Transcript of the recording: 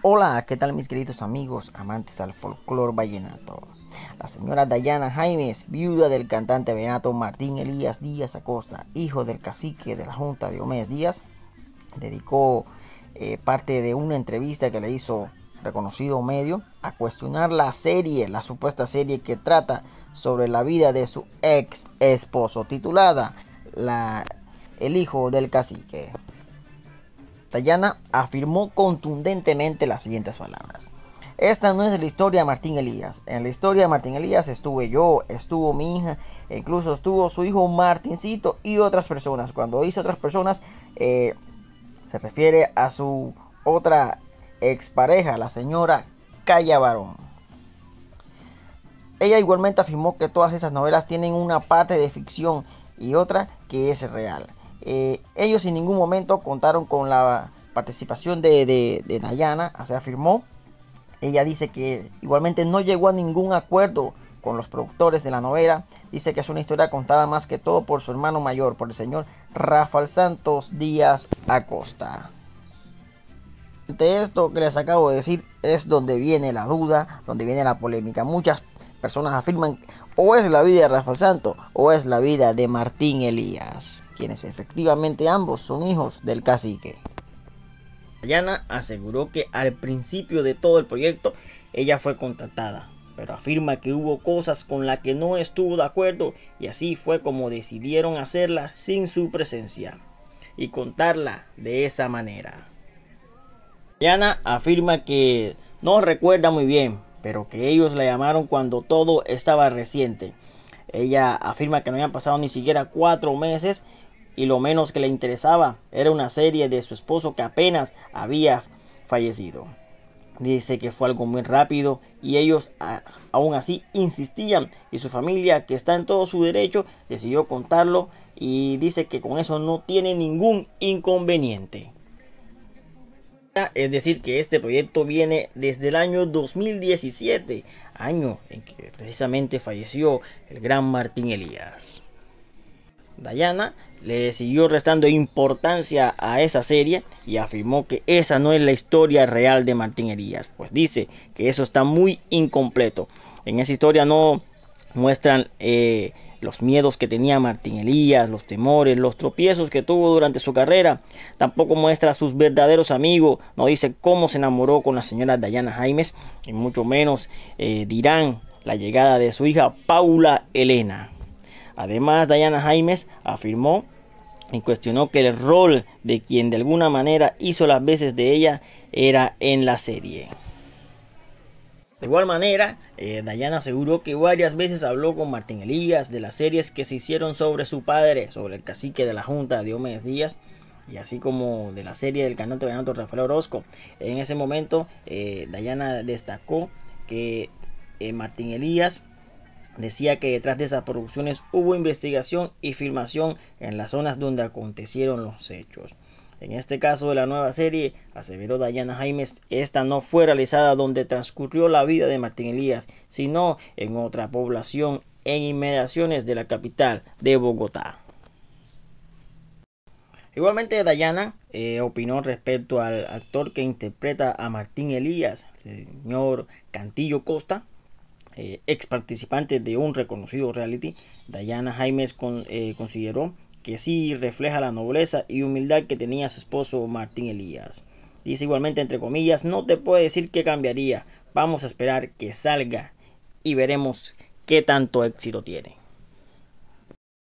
Hola, ¿qué tal mis queridos amigos, amantes al folclore vallenato? La señora Dayana Jaimes, viuda del cantante vallenato Martín Elías Díaz Acosta, hijo del cacique de la Junta de Omés Díaz, dedicó eh, parte de una entrevista que le hizo reconocido medio a cuestionar la serie, la supuesta serie que trata sobre la vida de su ex esposo, titulada El hijo del cacique. Tayana afirmó contundentemente las siguientes palabras. Esta no es la historia de Martín Elías. En la historia de Martín Elías estuve yo, estuvo mi hija, e incluso estuvo su hijo Martincito y otras personas. Cuando dice otras personas, eh, se refiere a su otra expareja, la señora Calla Barón. Ella igualmente afirmó que todas esas novelas tienen una parte de ficción y otra que es real. Eh, ellos en ningún momento contaron con la participación de, Dayana, se afirmó. Ella dice que igualmente no llegó a ningún acuerdo con los productores de la novela. Dice que es una historia contada más que todo por su hermano mayor, por el señor Rafael Santos Díaz Acosta. De esto que les acabo de decir es donde viene la duda, donde viene la polémica. Muchas personas afirman o es la vida de Rafael Santos o es la vida de Martín Elías quienes efectivamente ambos son hijos del cacique. Diana aseguró que al principio de todo el proyecto ella fue contactada, pero afirma que hubo cosas con las que no estuvo de acuerdo y así fue como decidieron hacerla sin su presencia y contarla de esa manera. Diana afirma que no recuerda muy bien, pero que ellos la llamaron cuando todo estaba reciente. Ella afirma que no habían pasado ni siquiera cuatro meses y lo menos que le interesaba era una serie de su esposo que apenas había fallecido. Dice que fue algo muy rápido y ellos aún así insistían y su familia, que está en todo su derecho, decidió contarlo y dice que con eso no tiene ningún inconveniente. Es decir, que este proyecto viene desde el año 2017, año en que precisamente falleció el gran Martín Elías. Dayana le siguió restando importancia a esa serie y afirmó que esa no es la historia real de Martín Herías, pues dice que eso está muy incompleto. En esa historia no muestran eh, los miedos que tenía Martín Elías, los temores, los tropiezos que tuvo durante su carrera. Tampoco muestra a sus verdaderos amigos, no dice cómo se enamoró con la señora Dayana Jaimes y mucho menos eh, dirán la llegada de su hija Paula Elena. Además, Dayana Jaimes afirmó y cuestionó que el rol de quien de alguna manera hizo las veces de ella era en la serie. De igual manera, eh, Dayana aseguró que varias veces habló con Martín Elías de las series que se hicieron sobre su padre, sobre el cacique de la Junta, Diomedes Díaz, y así como de la serie del cantante venado Rafael Orozco. En ese momento, eh, Dayana destacó que eh, Martín Elías decía que detrás de esas producciones hubo investigación y filmación en las zonas donde acontecieron los hechos. En este caso de la nueva serie, aseveró Dayana Jaimes, esta no fue realizada donde transcurrió la vida de Martín Elías, sino en otra población en inmediaciones de la capital de Bogotá. Igualmente Dayana eh, opinó respecto al actor que interpreta a Martín Elías, el señor Cantillo Costa, eh, ex participante de un reconocido reality, Diana Jaimes eh, consideró que sí refleja la nobleza y humildad que tenía su esposo Martín Elías. Dice igualmente, entre comillas, no te puedo decir que cambiaría, vamos a esperar que salga y veremos qué tanto éxito tiene.